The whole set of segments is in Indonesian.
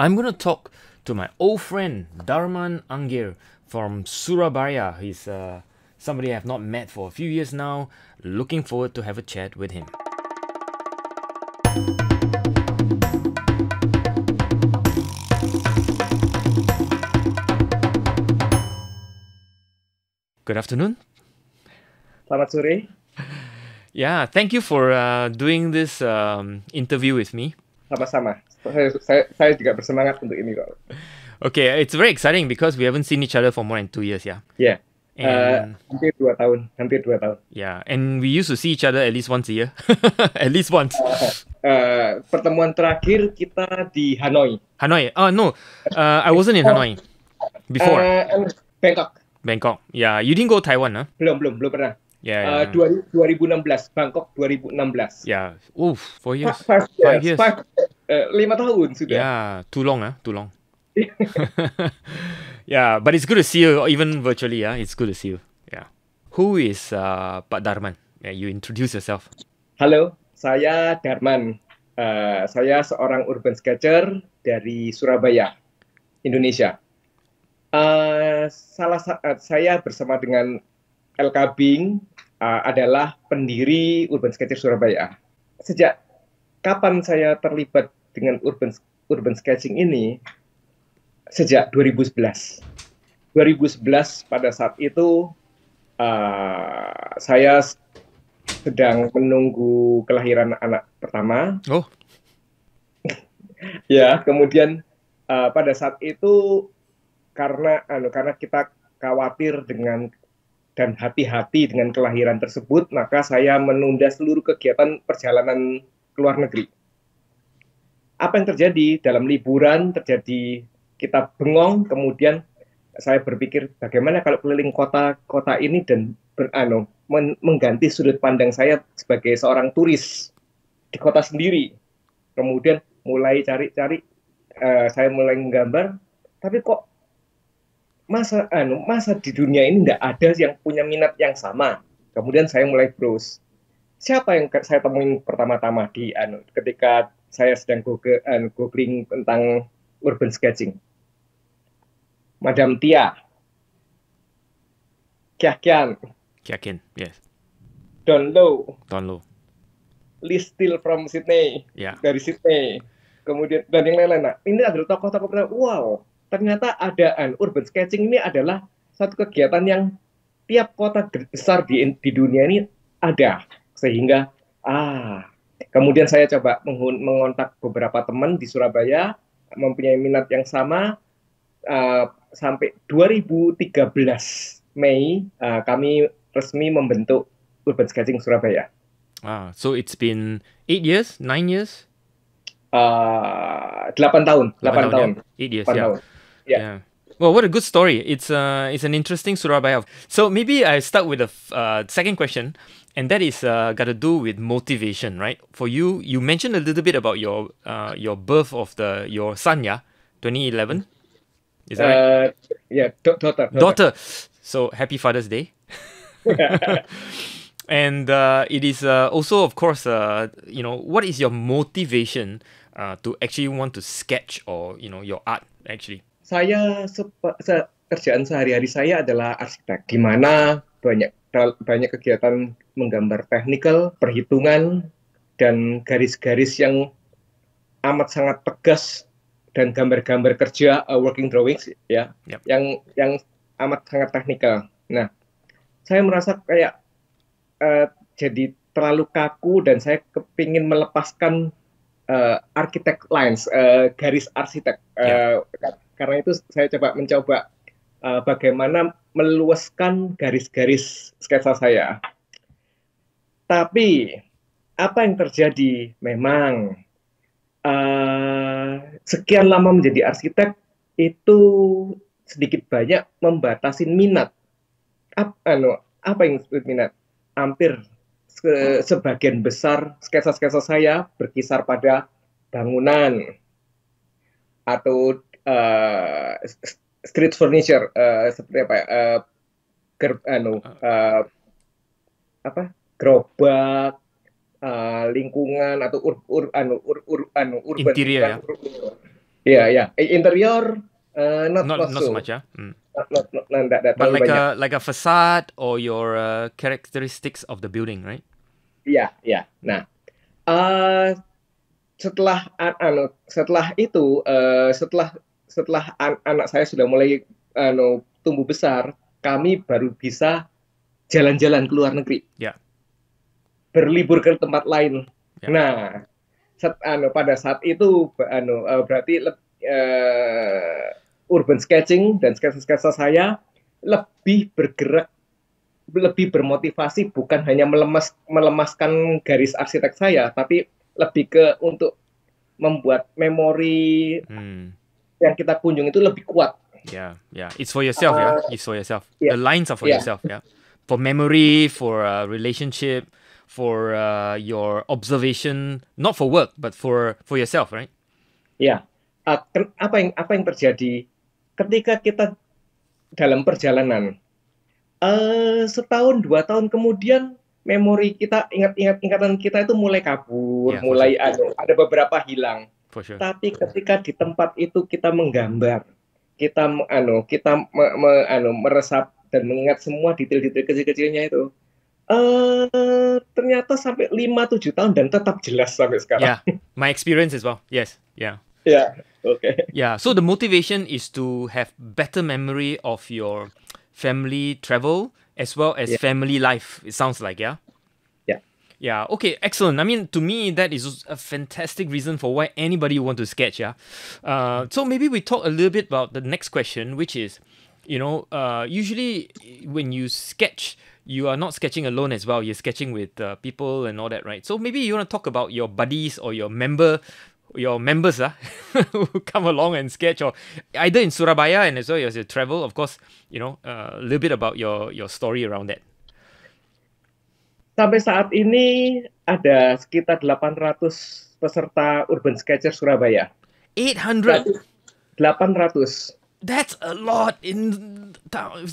I'm gonna talk to my old friend Darman Angir from Surabaya. He's uh, somebody I have not met for a few years now. Looking forward to have a chat with him. Good afternoon. Selamat sore. Yeah, thank you for uh, doing this um, interview with me. Sama-sama. saya, saya, juga bersemangat untuk ini kok. Okay, it's very exciting because we haven't seen each other for more than two years, yeah. Yeah. And, uh, hampir dua tahun, hampir dua tahun. Yeah, and we used to see each other at least once a year, at least once. Uh, uh, pertemuan terakhir kita di Hanoi. Hanoi. Oh no, uh, I wasn't in oh. Hanoi before. Uh, Bangkok. Bangkok. Yeah, you didn't go Taiwan, huh? Belum, belum, belum pernah. Yeah, yeah. Uh, 2016 Bangkok 2016. Ya, yeah. Oof, four years. Five, five years. Five, uh, lima tahun sudah. Ya, yeah, too long ah, uh, too long. yeah, but it's good to see you even virtually. Yeah, it's good to see you. Yeah. Who is uh, Pak Darman? Yeah, you introduce yourself. Halo, saya Darman. Uh, saya seorang urban sketcher dari Surabaya, Indonesia. Uh, salah saat eh, saya bersama dengan LK Bing uh, adalah pendiri Urban Sketching Surabaya. Sejak kapan saya terlibat dengan urban urban sketching ini? Sejak 2011. 2011 pada saat itu uh, saya sedang menunggu kelahiran anak pertama. Oh. ya, kemudian uh, pada saat itu karena anu karena kita khawatir dengan dan hati-hati dengan kelahiran tersebut, maka saya menunda seluruh kegiatan perjalanan ke luar negeri. Apa yang terjadi dalam liburan? Terjadi kita bengong, kemudian saya berpikir bagaimana kalau keliling kota-kota ini dan berano men mengganti sudut pandang saya sebagai seorang turis di kota sendiri. Kemudian mulai cari-cari, uh, saya mulai menggambar, tapi kok masa anu masa di dunia ini tidak ada yang punya minat yang sama. Kemudian saya mulai browse. Siapa yang saya temuin pertama-tama di anu ketika saya sedang google, uh, anu, googling tentang urban sketching? Madam Tia. kian Kia Kian yes. Don Lo Don Lo Lee Steele from Sydney. Yeah. Dari Sydney. Kemudian, dan yang lain-lain. Nah, ini adalah tokoh-tokoh Wow, ternyata adaan eh, urban sketching ini adalah satu kegiatan yang tiap kota besar di, di dunia ini ada sehingga ah kemudian saya coba mengontak beberapa teman di Surabaya mempunyai minat yang sama uh, sampai 2013 Mei uh, kami resmi membentuk Urban Sketching Surabaya. Ah, so it's been eight years, nine years? Uh, 8 tahun, 8, 8 tahun. Ya. tahun. Eight years, 8 yeah. Ya. yeah. yeah. Well, what a good story. It's uh, it's an interesting Surabaya. So maybe I start with the uh, second question, and that is uh, got to do with motivation, right? For you, you mentioned a little bit about your uh, your birth of the your son, yeah, 2011. Is that uh, right? Yeah, daughter, daughter. Daughter. So happy Father's Day. and uh, it is uh, also, of course, uh, you know, what is your motivation uh, to actually want to sketch or you know your art actually? saya se kerjaan sehari-hari saya adalah arsitek, di mana banyak banyak kegiatan menggambar teknikal, perhitungan, dan garis-garis yang amat sangat tegas dan gambar-gambar kerja uh, working drawings ya, yep. yang yang amat sangat teknikal. Nah, saya merasa kayak uh, jadi terlalu kaku dan saya kepingin melepaskan uh, arsitek lines, uh, garis arsitek. Uh, kan. Karena itu saya coba mencoba uh, bagaimana meluaskan garis-garis sketsa saya. Tapi apa yang terjadi memang uh, sekian lama menjadi arsitek itu sedikit banyak membatasi minat. Apa, ano, apa yang disebut minat? Hampir se sebagian besar sketsa-sketsa saya berkisar pada bangunan atau uh, street furniture uh, seperti apa ya? Uh, ger, anu, uh, apa? gerobak uh, lingkungan atau ur, ur, anu, ur, ur, anu, urban interior. Ya? Iya, ya. Interior uh, not, not, so much, yeah. Hmm. Not, not, not, not, not, But like banyak. a like a facade or your uh, characteristics of the building, right? ya yeah, iya. Nah, uh, setelah anu, setelah itu, uh, setelah setelah an anak saya sudah mulai ano, tumbuh besar, kami baru bisa jalan-jalan ke luar negeri. Ya. Berlibur ke tempat lain. Ya. Nah, set, ano, pada saat itu ano, e, berarti uh, urban sketching dan sketsa-sketsa saya lebih bergerak lebih bermotivasi bukan hanya melemas, melemaskan garis arsitek saya tapi lebih ke untuk membuat memori hmm yang kita kunjung itu lebih kuat. Yeah, yeah. It's for yourself, ya. uh, ya. Yeah? It's for yourself. Yeah. The lines are for yeah. yourself, ya. Yeah? For memory, for a uh, relationship, for uh, your observation, not for work, but for for yourself, right? Ya. Yeah. Uh, apa yang apa yang terjadi ketika kita dalam perjalanan? Uh, setahun dua tahun kemudian memori kita ingat-ingat ingatan kita itu mulai kabur, yeah, mulai ada, anu, ada beberapa hilang sure. Tapi ketika di tempat itu kita menggambar, kita anu kita me, me, anu, meresap dan mengingat semua detail-detail kecil-kecilnya itu. Uh, ternyata sampai 5 tujuh tahun dan tetap jelas sampai sekarang. Yeah, my experience as well. Yes, yeah. Yeah, okay. Yeah, so the motivation is to have better memory of your family travel as well as yeah. family life. It sounds like, yeah. Yeah. Okay. Excellent. I mean, to me, that is a fantastic reason for why anybody want to sketch. Yeah. Uh, so maybe we talk a little bit about the next question, which is, you know, uh, usually when you sketch, you are not sketching alone as well. You're sketching with uh, people and all that, right? So maybe you want to talk about your buddies or your member your members uh, who come along and sketch or either in Surabaya and as well as your travel, of course, you know, uh, a little bit about your, your story around that. Sampai saat ini ada sekitar 800 peserta Urban Sketcher Surabaya. 800. 800. That's a lot in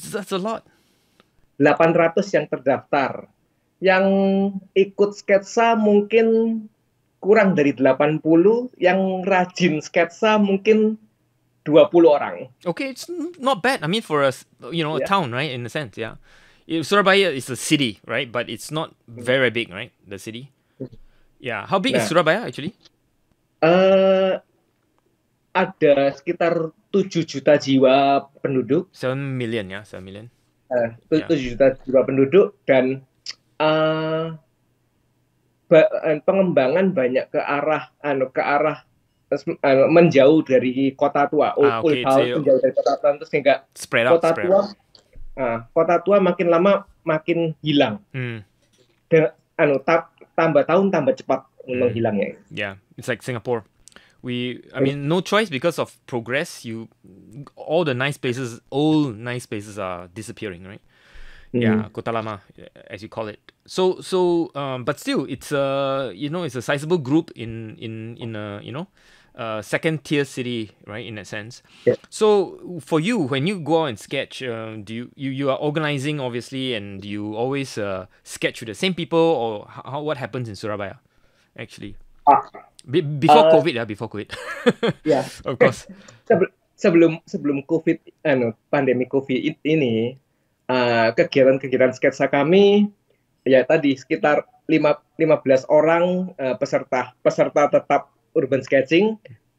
that's a lot. 800 yang terdaftar. Yang ikut sketsa mungkin kurang dari 80, yang rajin sketsa mungkin 20 orang. Okay, it's not bad. I mean for us, you know, yeah. a town, right? In a sense, yeah. If Surabaya is a city, right? But it's not hmm. very big, right? The city. Yeah. How big nah, is Surabaya actually? Uh, ada sekitar 7 juta jiwa penduduk. 7 million ya, 7 million. Uh, eh, 7 yeah. juta jiwa penduduk dan uh, ba- eh, pengembangan banyak ke arah anu ke arah uh, menjauh dari kota tua. Ah, okay. so, menjauh dari kota tua terus sehingga spread out, kota tua out uh, kota tua makin lama makin hilang. Hmm. Dan, anu, ta tambah tahun tambah cepat hmm. menghilangnya. Yeah, it's like Singapore. We, I eh. mean, no choice because of progress. You, all the nice places, all nice places are disappearing, right? Mm. Yeah, Kota Lama, as you call it. So, so, um, but still, it's a, you know, it's a sizable group in in in a, you know, uh, second tier city, right? In a sense. Yeah. So for you, when you go out and sketch, uh, do you, you you are organizing obviously, and do you always uh, sketch with the same people, or how what happens in Surabaya, actually? Ah. Be- before uh, COVID yeah, before COVID. yeah. of course. Sebelum sebelum COVID, ano pandemi COVID ini, uh, kegiatan-kegiatan sketsa kami ya tadi sekitar lima 15 orang uh, peserta peserta tetap urban sketching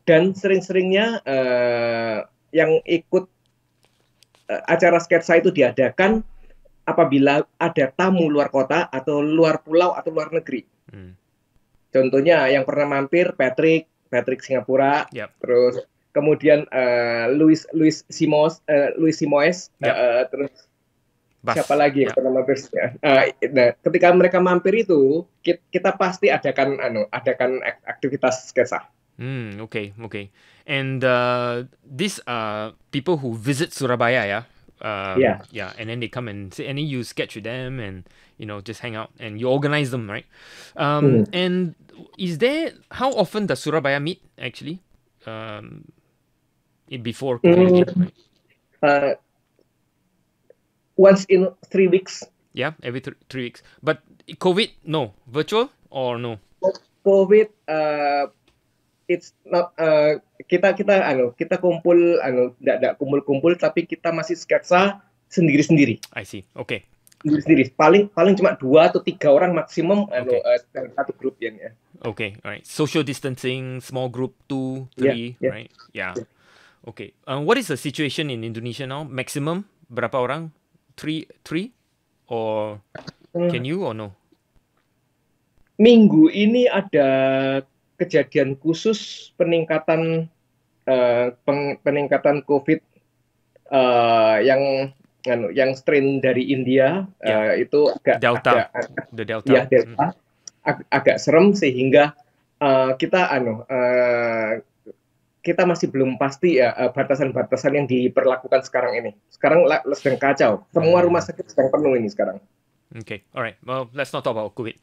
dan sering-seringnya uh, yang ikut uh, acara sketsa itu diadakan apabila ada tamu luar kota atau luar pulau atau luar negeri. Hmm. Contohnya yang pernah mampir Patrick, Patrick Singapura, yep. terus kemudian uh, Louis Louis Simos, uh, Louis Simoes, yep. uh, terus Bas. siapa lagi ya. nama mampirnya? uh, eh, nah, ketika mereka mampir itu kita, kita pasti adakan anu adakan aktivitas sketsa hmm oke okay, oke okay. and uh, these are people who visit Surabaya ya yeah? Um, yeah. yeah, and then they come and sit, and then you sketch with them, and you know just hang out, and you organize them, right? Um, mm. And is there how often does Surabaya meet actually? Um, before mm. right? uh, once in three weeks. Yeah, every th three weeks. But COVID, no virtual or no. COVID, uh, it's not uh, kita kita anu kita kumpul anu tidak kumpul kumpul tapi kita masih sketsa sendiri sendiri. I see. Okay. Sendiri sendiri. Paling paling cuma dua atau tiga orang maksimum anu okay. uh, satu grup yang ya. Oke, okay, alright. Social distancing, small group two, three, yeah, yeah. right? Yeah. yeah. Okay. Um, what is the situation in Indonesia now? Maximum berapa orang? three three or hmm. can you or no? Minggu ini ada kejadian khusus peningkatan uh, peng, peningkatan COVID uh, yang anu, yang strain dari India yeah. Ya. uh, itu agak delta, agak, The delta. Ya, delta mm. ag agak serem sehingga uh, kita anu uh, kita masih belum pasti ya eh, batasan-batasan yang diperlakukan sekarang ini. Sekarang sedang kacau. Semua rumah hmm. sakit sedang penuh ini sekarang. Okay, all right. Well, let's not talk about COVID.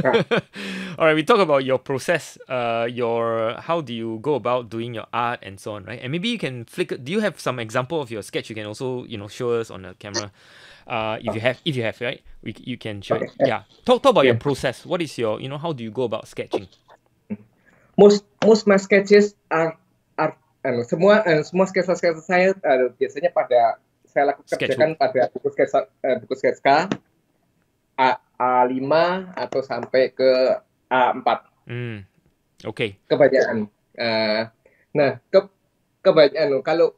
Ah. all right, we talk about your process. Uh, your how do you go about doing your art and so on, right? And maybe you can flick. Do you have some example of your sketch? You can also you know show us on the camera. Uh, if you have, if you have, right? We, you can show. Okay. It. Yeah. Talk talk about yeah. your process. What is your you know how do you go about sketching? most most my sketches are are uh, semua uh, semua sketsa sketsa saya uh, biasanya pada saya lakukan kerjakan pada buku sketsa uh, buku sketsa A, A5 atau sampai ke A4. Hmm. Oke. Okay. Kebanyakan. Uh, nah, ke kebanyakan anu, kalau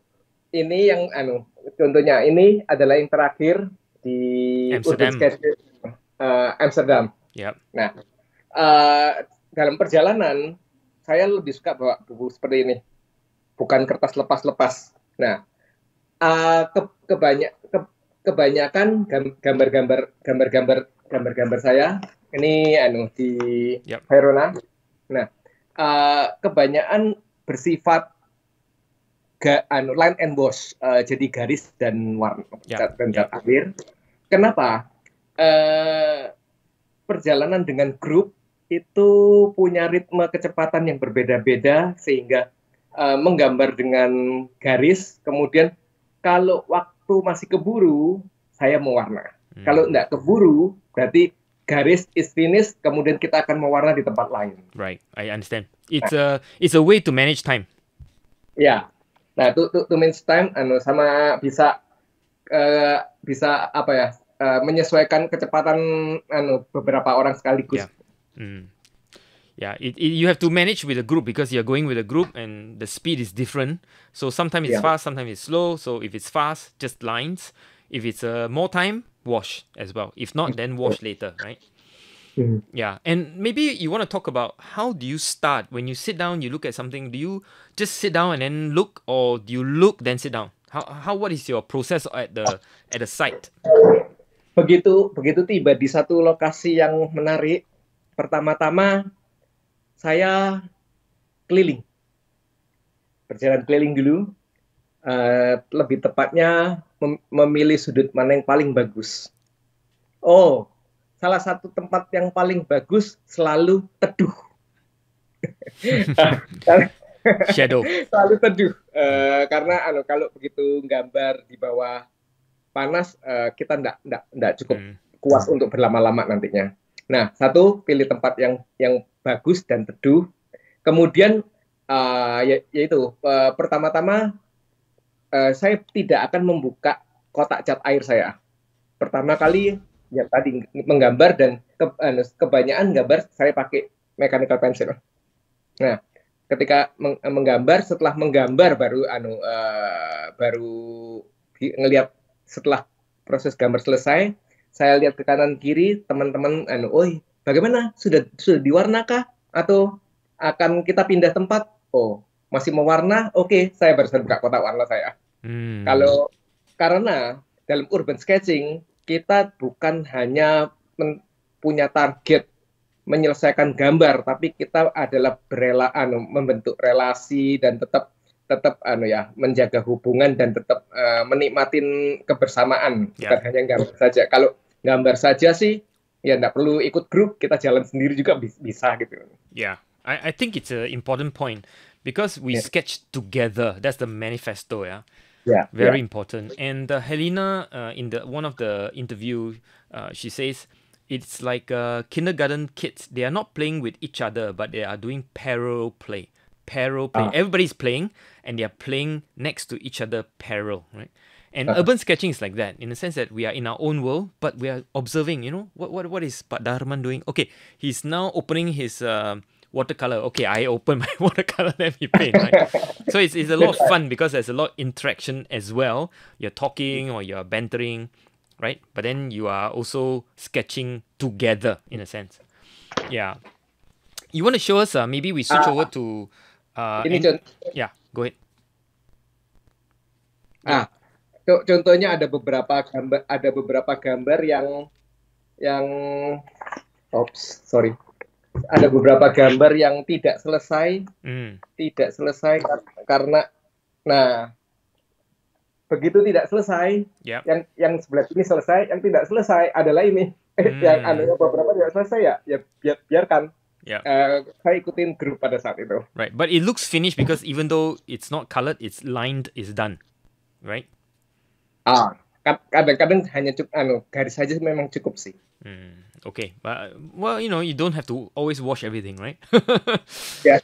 ini yang anu contohnya ini adalah yang terakhir di Amsterdam. Sketch, uh, Amsterdam. Yep. Nah, uh, dalam perjalanan saya lebih suka bawa buku seperti ini, bukan kertas lepas-lepas. Nah, uh, ke, kebanyak, ke, kebanyakan gambar-gambar gambar-gambar gambar-gambar saya ini anu di yep. Verona. Nah, uh, kebanyakan bersifat ga, anu line and wash, uh, jadi garis dan warna yep. dan yep. akhir. Kenapa? Uh, perjalanan dengan grup itu punya ritme kecepatan yang berbeda-beda sehingga uh, menggambar dengan garis. Kemudian kalau waktu masih keburu, saya mewarna. Hmm. Kalau tidak keburu, berarti garis is finished. Kemudian kita akan mewarna di tempat lain. Right, I understand. It's a it's a way to manage time. Ya, yeah. nah to, to, to manage time, anu sama bisa uh, bisa apa ya? Uh, menyesuaikan kecepatan anu beberapa orang sekaligus. Yeah. Mm. Yeah, it, it, you have to manage with a group because you're going with a group and the speed is different. So sometimes it's yeah. fast, sometimes it's slow. So if it's fast, just lines. If it's uh, more time, wash as well. If not, then wash later, right? Mm-hmm. Yeah, and maybe you want to talk about how do you start when you sit down, you look at something. Do you just sit down and then look, or do you look then sit down? How how what is your process at the at the site? Begitu begitu tiba di satu lokasi yang menarik, pertama-tama saya keliling, berjalan keliling dulu. Uh, lebih tepatnya mem memilih sudut mana yang paling bagus. Oh, salah satu tempat yang paling bagus selalu teduh. Shadow. selalu teduh. Uh, karena anu, kalau begitu gambar di bawah panas uh, kita ndak ndak ndak cukup hmm. kuat untuk berlama-lama nantinya. Nah, satu pilih tempat yang yang bagus dan teduh. Kemudian uh, ya, yaitu uh, pertama-tama uh, saya tidak akan membuka kotak cat air saya. Pertama kali ya tadi menggambar dan ke, uh, kebanyakan gambar saya pakai mechanical pencil. Nah, ketika menggambar setelah menggambar baru anu uh, baru ngelihat setelah proses gambar selesai saya lihat ke kanan kiri teman-teman anu oh bagaimana sudah sudah diwarnakah atau akan kita pindah tempat oh masih mau warna oke okay, saya baru buka kotak warna saya hmm. kalau karena dalam urban sketching kita bukan hanya punya target menyelesaikan gambar tapi kita adalah berelaan membentuk relasi dan tetap tetap anu ya menjaga hubungan dan tetap uh, eh, menikmatin kebersamaan yeah. bukan hanya gambar saja kalau gambar saja sih ya nggak perlu ikut grup kita jalan sendiri juga bisa gitu ya yeah. I I think it's an important point because we yeah. sketch together that's the manifesto ya yeah. yeah very yeah. important and uh, Helena uh, in the one of the interview uh, she says it's like uh, kindergarten kids they are not playing with each other but they are doing parallel play parallel play. Ah. Everybody's playing and they're playing next to each other parallel, right? And uh urban sketching is like that, in the sense that we are in our own world, but we are observing, you know, what what what is Padarman Dharman doing? Okay, he's now opening his uh, watercolor. Okay, I open my watercolor, Let me paint, right? so it's, it's a lot of fun because there's a lot of interaction as well. You're talking or you're bantering, right? But then you are also sketching together in a sense. Yeah. You want to show us, uh, maybe we switch uh over to Uh, Ini contoh. Ya, yeah, go ahead. Nah, contohnya ada beberapa gambar, ada beberapa gambar yang yang, ops, sorry, ada beberapa gambar yang tidak selesai, hmm. tidak selesai karena, nah, begitu tidak selesai, yep. yang yang sebelah ini selesai, yang tidak selesai adalah ini, hmm. yang ada beberapa tidak selesai ya, ya biar, ya biarkan. yeah. Uh, ikutin grup pada saat itu. Right, but it looks finished because even though it's not colored, it's lined, it's done, right? Ah, kadang-kadang hanya cukup, anu garis saja memang cukup sih. Hmm, okay, but well, you know, you don't have to always wash everything, right? yeah.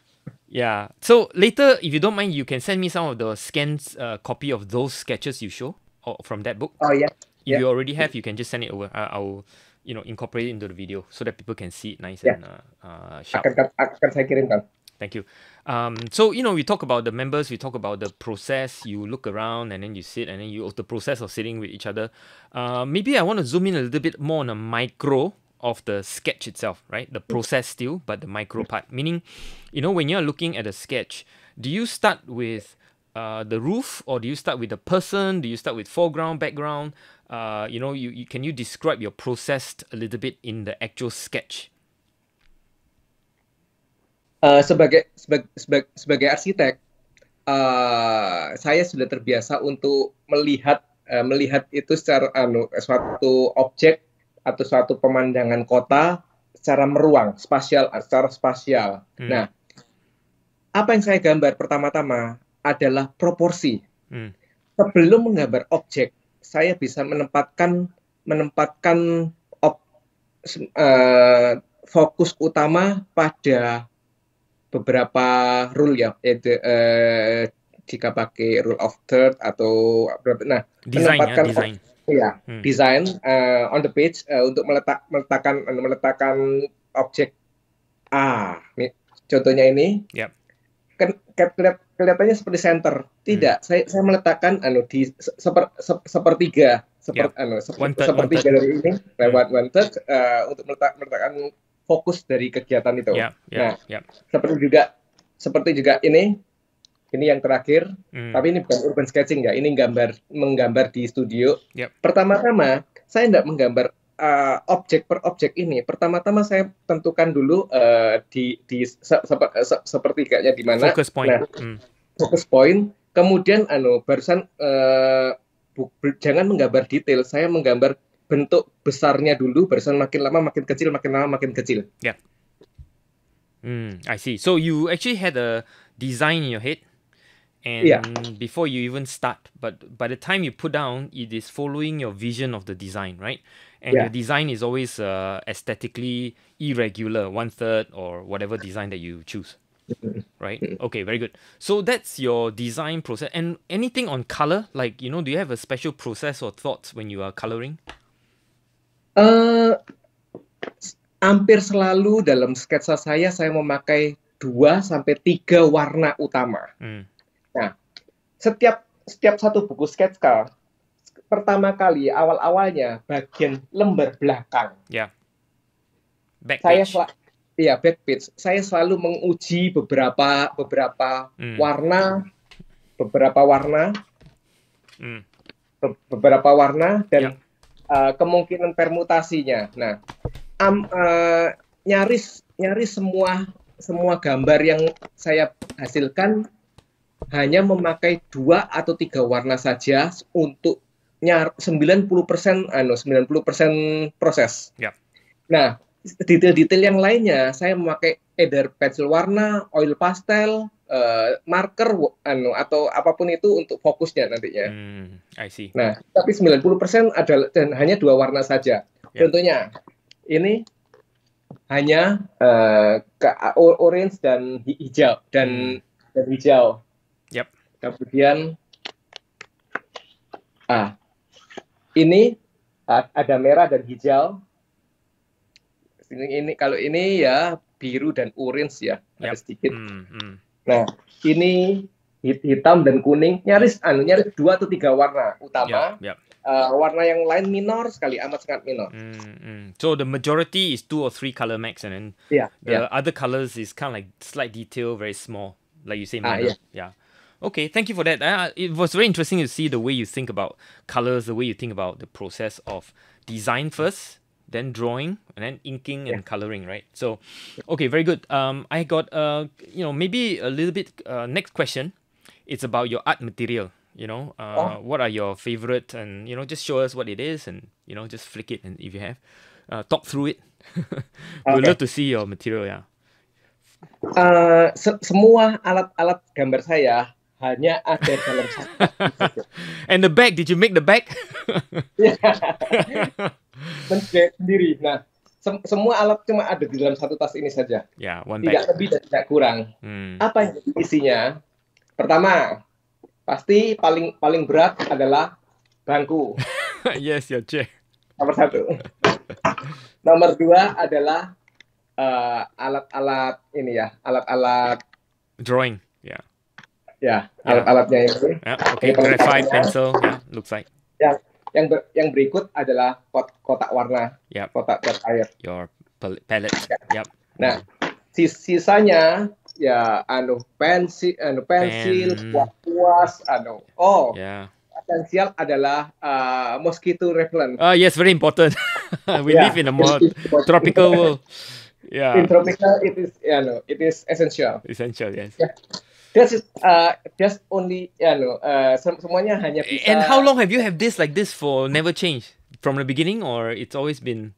Yeah. So later, if you don't mind, you can send me some of the scans uh, copy of those sketches you show or from that book. Oh yeah. If yeah. you already have, you can just send it over. I- uh, I'll you know incorporate it into the video so that people can see it nice yeah. and uh, uh, sharp. Akan, akan Thank you. Um, so you know, we talk about the members, we talk about the process. You look around and then you sit, and then you the process of sitting with each other. Uh, maybe I want to zoom in a little bit more on the micro of the sketch itself, right? The process still, but the micro part. Meaning, you know, when you're looking at a sketch, do you start with uh, the roof, or do you start with the person? Do you start with foreground, background? uh, you know, you, you can you describe your process a little bit in the actual sketch? Uh, sebagai sebagai sebagai, sebagai arsitek, uh, saya sudah terbiasa untuk melihat uh, melihat itu secara anu suatu objek atau suatu pemandangan kota secara meruang, spasial, uh, secara spasial. Hmm. Nah, apa yang saya gambar pertama-tama adalah proporsi. Hmm. Sebelum menggambar objek, saya bisa menempatkan menempatkan op, uh, fokus utama pada beberapa rule ya yaitu uh, jika pakai rule of third atau nah design ya, menempatkan ya, design. ya hmm. uh, on the page uh, untuk meletak meletakkan meletakkan objek A. contohnya ini. Yep. kelihatannya seperti center tidak, hmm. saya saya meletakkan anu di seper, se, sepertiga seper, yeah. anu, seper, wanted, sepertiga wanted. dari ini hmm. lewat one third uh, eh, untuk meletak, meletakkan fokus dari kegiatan itu. Yeah, yeah, nah, yeah. seperti juga seperti juga ini ini yang terakhir, hmm. tapi ini bukan urban sketching ya, ini gambar menggambar di studio. Yep. Pertama-tama saya tidak menggambar uh, objek per objek ini pertama-tama saya tentukan dulu uh, di di se, se, se, sepertiganya di mana fokus point nah, hmm. fokus point Kemudian anu barusan eh, bu, jangan menggambar detail, saya menggambar bentuk besarnya dulu barusan makin lama makin kecil makin lama makin kecil. Yeah. Hmm, I see. So you actually had a design in your head and yeah. before you even start but by the time you put down it is following your vision of the design right and yeah. your design is always uh, aesthetically irregular one third or whatever design that you choose Mm-hmm. right? Mm-hmm. Okay, very good. So that's your design process. And anything on color, like you know, do you have a special process or thoughts when you are coloring? Uh, hampir selalu dalam sketsa saya saya memakai dua sampai tiga warna utama. Hmm. Nah, setiap setiap satu buku sketsa pertama kali awal awalnya bagian lembar belakang. Ya. Yeah. saya Iya, bad pitch. Saya selalu menguji beberapa beberapa hmm. warna, beberapa warna, hmm. Be beberapa warna dan ya. uh, kemungkinan permutasinya. Nah, um, uh, nyaris nyaris semua semua gambar yang saya hasilkan hanya memakai dua atau tiga warna saja untuk nyar 90% anu 90% proses. Ya. Nah, detail-detail yang lainnya saya memakai either pensil warna, oil pastel, uh, marker anu atau apapun itu untuk fokusnya nantinya. Hmm, I see. Nah, tapi 90% adalah dan hanya dua warna saja. Yeah. Contohnya ini hanya uh, ke orange dan hijau dan hmm. dan hijau. Yep. Kemudian ah ini ah, ada merah dan hijau ini kalau ini ya biru dan orange ya yep. ada sedikit. Hmm, hmm. Nah ini hitam dan kuning nyaris anu nyaris dua atau tiga warna utama. Yep, yep. Uh, eh, warna yang lain minor sekali, amat sangat minor. Hmm, so the majority is two or three color max, and then yeah, the yeah. other colors is kind of like slight detail, very small, like you say. Ah, minor. Ah, yeah. yeah. Okay, thank you for that. Uh, it was very interesting to see the way you think about colors, the way you think about the process of design first, then drawing, and then inking and coloring, right? So, okay, very good. Um, I got uh, you know, maybe a little bit. Uh, next question, it's about your art material. You know, uh, oh. what are your favorite, and you know, just show us what it is, and you know, just flick it, and if you have, uh, talk through it. We'd okay. love to see your material, yeah. Uh, se semua alat-alat gambar saya hanya ada dalam satu. And the bag, did you make the bag? Menjahit sendiri. Nah, sem semua alat cuma ada di dalam satu tas ini saja. Yeah, one bag. Tidak lebih dan tidak kurang. Hmm. Apa isinya? Pertama, pasti paling paling berat adalah bangku. yes, your chair. Nomor satu. Nomor dua adalah eh, alat-alat uh, alat -alat ini ya, alat-alat drawing ya yeah. alat-alatnya yang ini. Yeah, Oke, okay. Graphite five pencil, yeah, looks like. Yang yang ber, yang berikut adalah kot, kotak warna, yep. Ya. kotak cat air. Your palette. Yeah. Yep. Ya. Nah, sis sisanya ya anu pensi, anu pensil, kuas kuas, anu. Oh. Yeah. Esensial adalah uh, mosquito repellent. Oh uh, yes, very important. we yeah. live in a more tropical world. Yeah. In tropical, it is, you ya, know, it is essential. Essential, yes. Yeah. uh just only yeah no uh sem- semuanya hanya And how long have you have this like this for never change from the beginning or it's always been?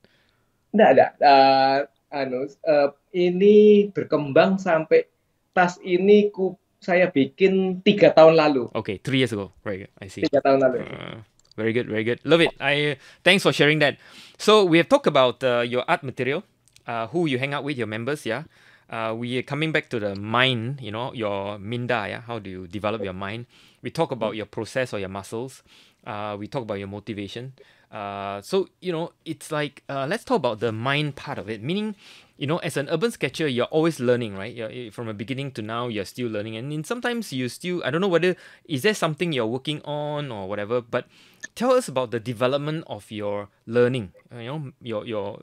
Nggak ada. Uh, anu uh, ini berkembang sampai tas ini ku saya bikin tiga tahun lalu. Okay, three years ago. Very good. I see. Tiga tahun lalu. Uh, very good, very good. Love it. I thanks for sharing that. So we have talked about uh, your art material, uh, who you hang out with, your members, yeah uh, we are coming back to the mind, you know, your minda, yeah? how do you develop your mind? We talk about your process or your muscles. Uh, we talk about your motivation. Uh, so, you know, it's like, uh, let's talk about the mind part of it, meaning, you know, as an urban sketcher, you're always learning, right? You're, eh, from a beginning to now, you're still learning. And in, sometimes you still, I don't know whether, is there something you're working on or whatever, but tell us about the development of your learning, you know, your, your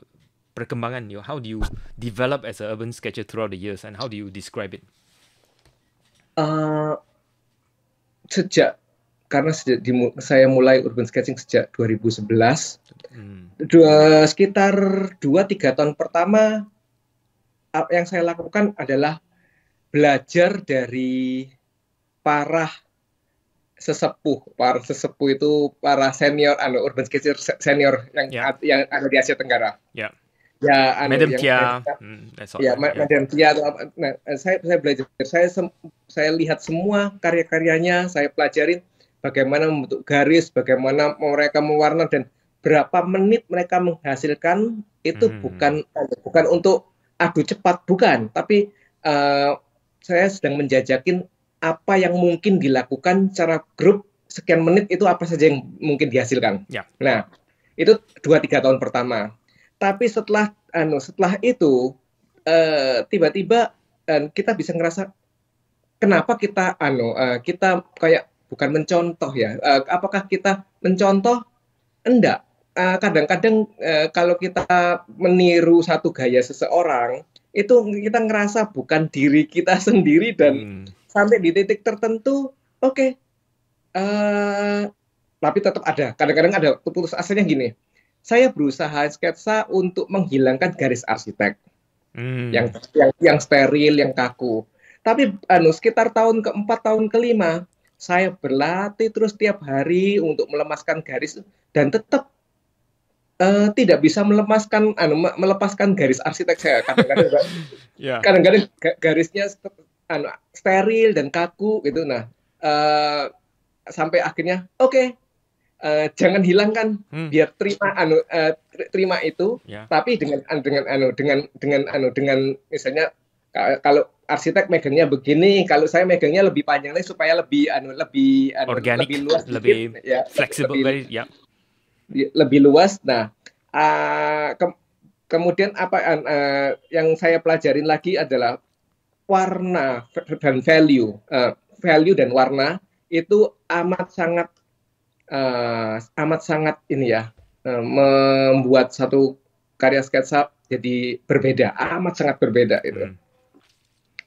perkembangan you how do you develop as an urban sketcher throughout the years and how do you describe it uh, sejak karena sejak di, saya mulai urban sketching sejak 2011 hmm. dua, sekitar 2-3 tahun pertama yang saya lakukan adalah belajar dari para sesepuh para sesepuh itu para senior anu urban sketcher senior yang yeah. yang ada di Asia Tenggara yeah ya anu, Madam Tia. Hmm, ya, Madam Tia atau apa. Nah, saya saya belajar, saya saya lihat semua karya-karyanya, saya pelajarin bagaimana membentuk garis, bagaimana mereka mewarna dan berapa menit mereka menghasilkan itu hmm. bukan bukan untuk adu cepat bukan, tapi uh, saya sedang menjajakin apa yang mungkin dilakukan secara grup sekian menit itu apa saja yang mungkin dihasilkan. Ya. Nah, itu dua tiga tahun pertama tapi setelah anu setelah itu eh, tiba-tiba uh, dan -tiba, uh, kita bisa ngerasa kenapa kita anu uh, kita kayak bukan mencontoh ya. Uh, apakah kita mencontoh? Enggak. Kadang-kadang uh, uh, kalau kita meniru satu gaya seseorang itu kita ngerasa bukan diri kita sendiri dan hmm. sampai di titik tertentu, oke. Okay, uh, tapi tetap ada. Kadang-kadang ada putus asanya gini saya berusaha sketsa untuk menghilangkan garis arsitek hmm. yang, yang yang steril, yang kaku. Tapi anu sekitar tahun keempat, tahun kelima, saya berlatih terus tiap hari untuk melemaskan garis dan tetap uh, tidak bisa melemaskan anu melepaskan garis arsitek saya kadang-kadang yeah. garisnya anu steril dan kaku gitu. Nah, uh, sampai akhirnya oke okay, uh, jangan hilangkan hmm. biar terima anu uh, terima itu yeah. tapi dengan dengan anu dengan dengan anu dengan misalnya kalau arsitek megangnya begini, kalau saya megangnya lebih panjang lagi supaya lebih anu lebih anu, Organic, lebih luas lebih ya, fleksibel lebih, ya. Lebih luas. Nah, uh, ah, ke, kemudian apa uh, yang saya pelajarin lagi adalah warna dan value. Uh, value dan warna itu amat sangat uh, amat sangat ini ya uh, membuat satu karya sketsa jadi berbeda, amat sangat berbeda itu. Hmm.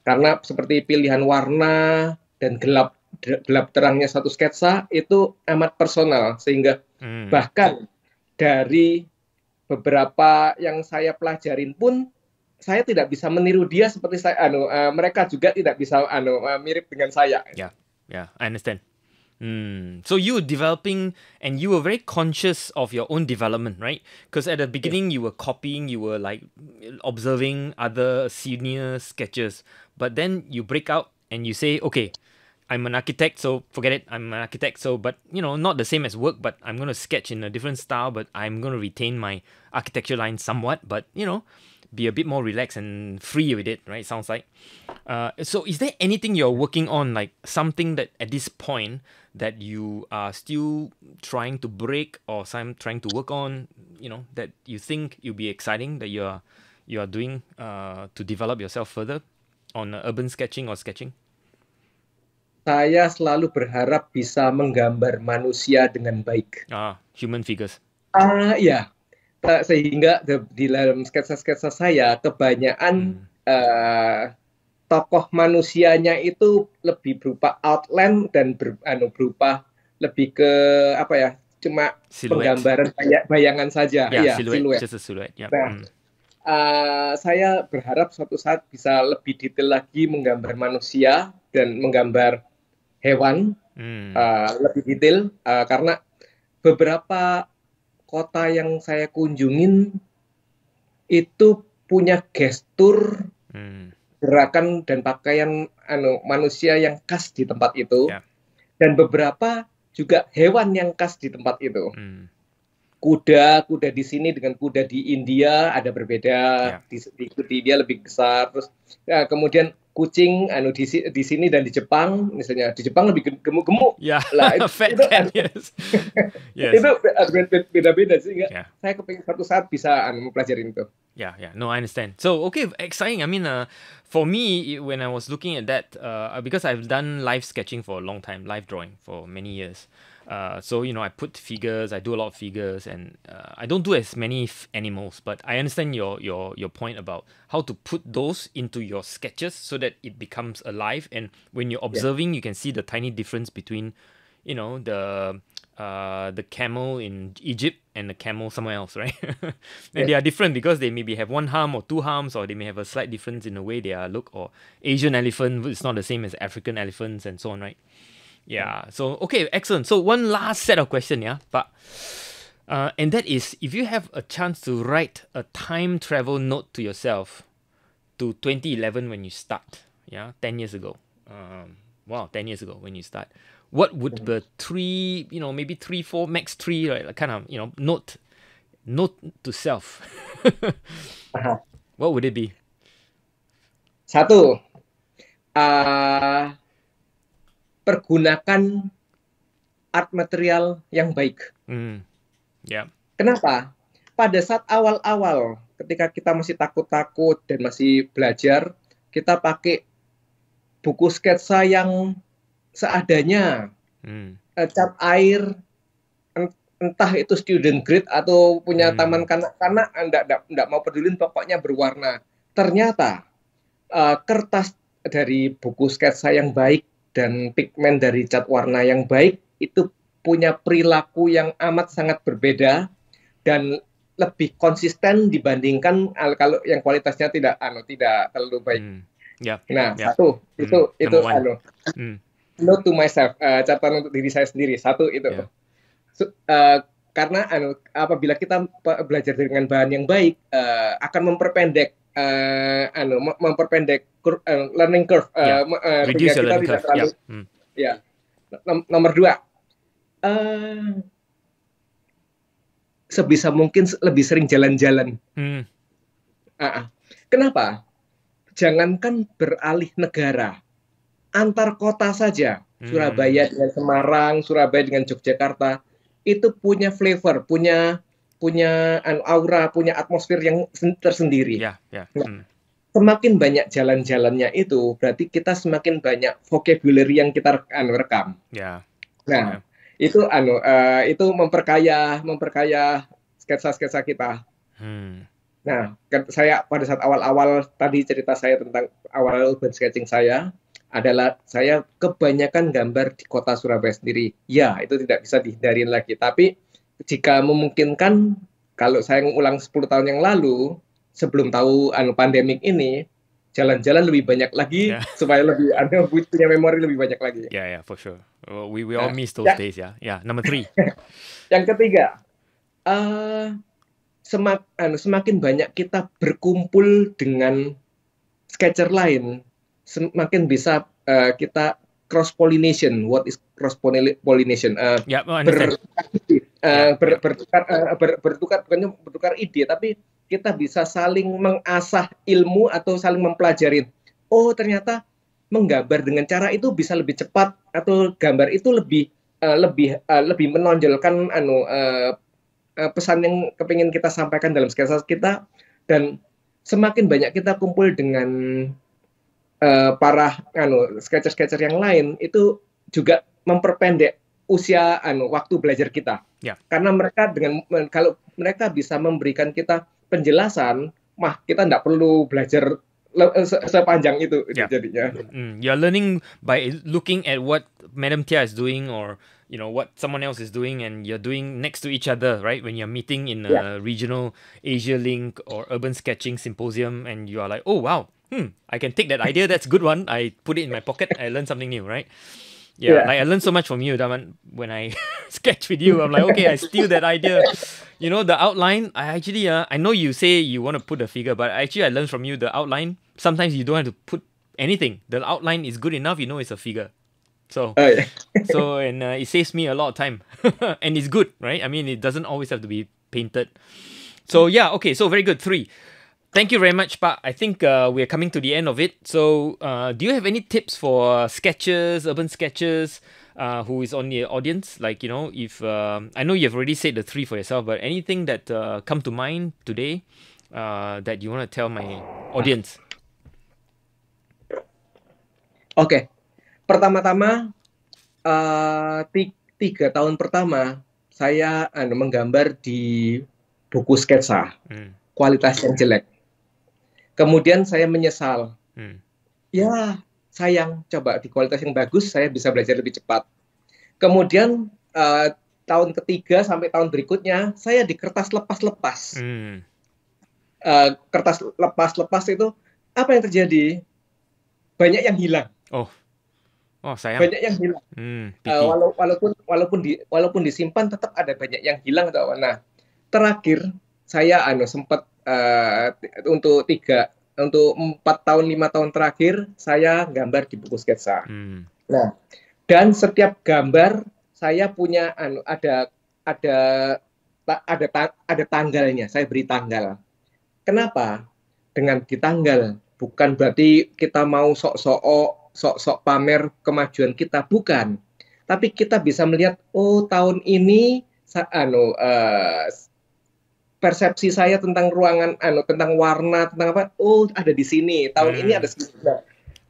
Karena seperti pilihan warna dan gelap gelap terangnya satu sketsa itu amat personal sehingga hmm. bahkan dari beberapa yang saya pelajarin pun saya tidak bisa meniru dia seperti saya anu uh, mereka juga tidak bisa anu uh, mirip dengan saya. Ya, yeah. ya, yeah, I understand. Mm. So you were developing and you were very conscious of your own development, right? Because at the beginning yeah. you were copying, you were like observing other senior sketches. But then you break out and you say, okay, I'm an architect, so forget it. I'm an architect, so but you know, not the same as work, but I'm gonna sketch in a different style, but I'm gonna retain my architecture line somewhat. But you know, be a bit more relaxed and free with it, right? Sounds like. Uh, so, is there anything you're working on, like something that at this point that you are still trying to break or some trying to work on, you know, that you think you'll be exciting that you are you are doing uh, to develop yourself further on uh, urban sketching or sketching? Saya selalu berharap bisa menggambar manusia dengan baik. Ah, human figures. Ah, uh, sehingga di dalam sketsa-sketsa saya kebanyakan hmm. uh, tokoh manusianya itu lebih berupa outline dan ber, anu berupa lebih ke apa ya cuma silhouette. penggambaran bayang, bayangan saja yeah, ya iya, siluet, ya. nah uh, saya berharap suatu saat bisa lebih detail lagi menggambar manusia dan menggambar hewan hmm. uh, lebih detail uh, karena beberapa kota yang saya kunjungin itu punya gestur hmm. gerakan dan pakaian anu manusia yang khas di tempat itu yeah. dan beberapa juga hewan yang khas di tempat itu hmm. kuda kuda di sini dengan kuda di India ada berbeda yeah. di, di, di India lebih besar terus ya, kemudian kucing anu di, di sini dan di Jepang misalnya di Jepang lebih gemuk-gemuk yeah. lah itu, Fat itu, cat, yes. yes. itu beda-beda sih yeah. saya kepengen satu saat bisa anu mempelajari itu yeah yeah no i understand so okay exciting i mean uh, for me it, when i was looking at that uh, because i've done live sketching for a long time live drawing for many years uh, so you know, I put figures. I do a lot of figures, and uh, I don't do as many f- animals. But I understand your your your point about how to put those into your sketches so that it becomes alive. And when you're observing, yeah. you can see the tiny difference between, you know, the uh, the camel in Egypt and the camel somewhere else, right? and yeah. they are different because they maybe have one harm or two harms, or they may have a slight difference in the way they are look. Or Asian elephant is not the same as African elephants, and so on, right? Yeah. So okay, excellent. So one last set of question, yeah, but. Uh, and that is if you have a chance to write a time travel note to yourself to 2011 when you start, yeah, 10 years ago. Um, wow, 10 years ago when you start. What would mm-hmm. the three, you know, maybe three, four, max three, right? Kind of, you know, note, note to self. uh-huh. What would it be? Satu, uh, pergunakan art material yang baik. Mm. Yeah. Kenapa? Pada saat awal-awal, ketika kita masih takut-takut dan masih belajar, kita pakai buku sketsa yang seadanya, mm. Eh, cap air, entah itu student grade atau punya hmm. taman kanak-kanak, anda eh, tidak mau pedulin, pokoknya berwarna. Ternyata uh, kertas dari buku sketsa yang baik dan pigmen dari cat warna yang baik itu punya perilaku yang amat sangat berbeda dan lebih konsisten dibandingkan kalau yang kualitasnya tidak anu tidak terlalu baik. Hmm. Yep. Ya, nah, yep. Ya. satu hmm. itu hmm. itu anu. Hmm. Note to myself, uh, catatan untuk diri saya sendiri. Satu itu. Yeah. Ya. So, uh, karena anu apabila kita belajar dengan bahan yang baik uh, akan memperpendek uh, anu memperpendek kur, uh, learning curve yeah. uh, ya. eh, kita learning tidak curve. terlalu yeah. hmm. ya Nom nomor dua uh, sebisa mungkin lebih sering jalan-jalan hmm. -uh. kenapa jangankan beralih negara antar kota saja hmm. Surabaya dengan Semarang Surabaya dengan Yogyakarta itu punya flavor punya punya anu, aura, punya atmosfer yang tersendiri. Yeah, ya, ya. yeah. Hmm. semakin banyak jalan-jalannya itu, berarti kita semakin banyak vocabulary yang kita anu, rekam. Yeah. Nah, yeah. itu anu uh, itu memperkaya memperkaya sketsa-sketsa kita. Hmm. Nah, kan saya pada saat awal-awal tadi cerita saya tentang awal urban sketching saya adalah saya kebanyakan gambar di kota Surabaya sendiri. Ya, itu tidak bisa dihindarin lagi, tapi jika memungkinkan kalau saya ulang 10 tahun yang lalu sebelum tahu anu pandemik ini jalan-jalan lebih banyak lagi yeah. supaya lebih anda punya memori lebih banyak lagi. Ya yeah, ya yeah, for sure. We we all nah, miss those yeah. days ya. Yeah. Ya yeah, number three. yang ketiga, uh, semak anu, semakin banyak kita berkumpul dengan sketcher lain, semakin bisa uh, kita cross pollination. What is cross pollination? Uh, eh, yeah, oh, well, Ya, eh, ber, ya. bertukar uh, ber, bertukar bukannya bertukar ide tapi kita bisa saling mengasah ilmu atau saling mempelajari. Oh ternyata menggambar dengan cara itu bisa lebih cepat atau gambar itu lebih uh, lebih uh, lebih menonjolkan anu uh, uh, pesan yang kepingin kita sampaikan dalam sketsa kita dan semakin banyak kita kumpul dengan uh, para anu sketcher-sketcher yang lain itu juga memperpendek usia anu waktu belajar kita. Ya. Karena mereka dengan kalau mereka bisa memberikan kita penjelasan, mah kita tidak perlu belajar eh, sepanjang itu, ya. jadinya. Mm, you're learning by looking at what Madam Tia is doing or you know what someone else is doing and you're doing next to each other, right? When you're meeting in a yeah. regional Asia Link or urban sketching symposium and you are like, "Oh wow, hmm, I can take that idea. That's a good one. I put it in my pocket. I learn something new, right?" Yeah, yeah, like I learned so much from you, Daman. When I sketch with you, I'm like, okay, I steal that idea. You know, the outline. I actually, uh, I know you say you want to put a figure, but actually, I learned from you the outline. Sometimes you don't have to put anything. The outline is good enough. You know, it's a figure. So, oh, yeah. so and uh, it saves me a lot of time, and it's good, right? I mean, it doesn't always have to be painted. So yeah, okay. So very good. Three. Thank you very much, but I think uh, we are coming to the end of it. So, uh, do you have any tips for sketchers, urban sketchers, uh, who is on the audience? Like, you know, if um, I know you've already said the three for yourself, but anything that uh, come to mind today uh, that you want to tell my audience? okay. pertama-tama uh, tiga tahun pertama saya menggambar di buku sketsa, hmm. kualitas yang jelek Kemudian saya menyesal. Hmm. Ya, sayang. Coba di kualitas yang bagus saya bisa belajar lebih cepat. Kemudian uh, tahun ketiga sampai tahun berikutnya saya di kertas lepas-lepas. Hmm. Uh, kertas lepas-lepas itu apa yang terjadi? Banyak yang hilang. Oh. Oh, sayang. Banyak yang hilang. Hmm, uh, eh, wala walaupun walaupun di walaupun disimpan tetap ada banyak yang hilang atau nah. Terakhir saya anu sempat uh, untuk tiga untuk empat tahun lima tahun terakhir saya gambar di buku sketsa. Hmm. Nah dan setiap gambar saya punya anu ada ada ada ada tanggalnya. Saya beri tanggal. Kenapa? Dengan di tanggal bukan berarti kita mau sok-sok sok-sok pamer kemajuan kita bukan. Tapi kita bisa melihat oh tahun ini anu uh, persepsi saya tentang ruangan anu tentang warna tentang apa oh ada di sini tahun hmm. ini ada sini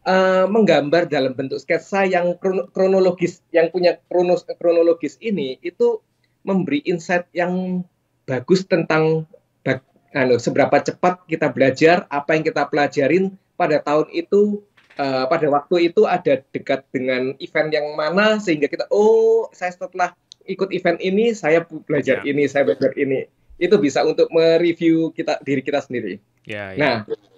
uh, menggambar dalam bentuk sketsa yang kronologis yang punya kronos kronologis ini itu memberi insight yang bagus tentang bag, anu seberapa cepat kita belajar apa yang kita pelajarin pada tahun itu uh, pada waktu itu ada dekat dengan event yang mana sehingga kita oh saya setelah ikut event ini saya belajar ya. ini saya belajar ini itu bisa untuk mereview kita diri kita sendiri. Ya, ya. Nah,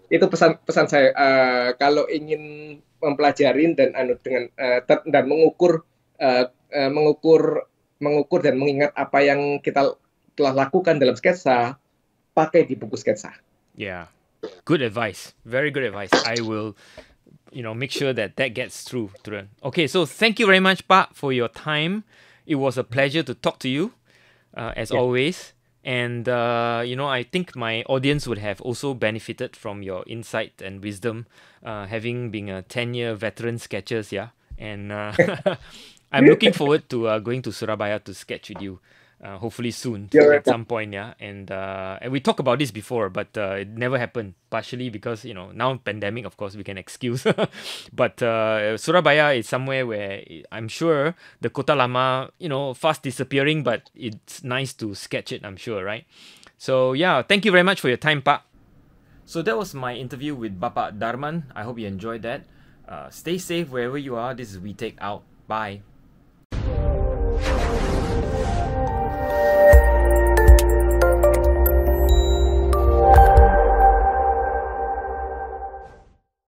itu pesan-pesan saya uh, kalau ingin mempelajari dan anu dengan uh, dan mengukur uh, uh, mengukur mengukur dan mengingat apa yang kita telah lakukan dalam sketsa, pakai di buku sketsa. Yeah. Good advice. Very good advice. I will you know make sure that that gets through to them. Okay, so thank you very much Pak for your time. It was a pleasure to talk to you uh, as yeah. always. And uh, you know, I think my audience would have also benefited from your insight and wisdom, uh, having been a ten-year veteran sketchers. yeah. And uh, I'm looking forward to uh, going to Surabaya to sketch with you. Uh, hopefully soon yeah, at some point yeah and uh, and we talked about this before but uh, it never happened partially because you know now pandemic of course we can excuse but uh, surabaya is somewhere where i'm sure the kota lama you know fast disappearing but it's nice to sketch it i'm sure right so yeah thank you very much for your time pak so that was my interview with Bapa darman i hope you enjoyed that uh, stay safe wherever you are this is we take out bye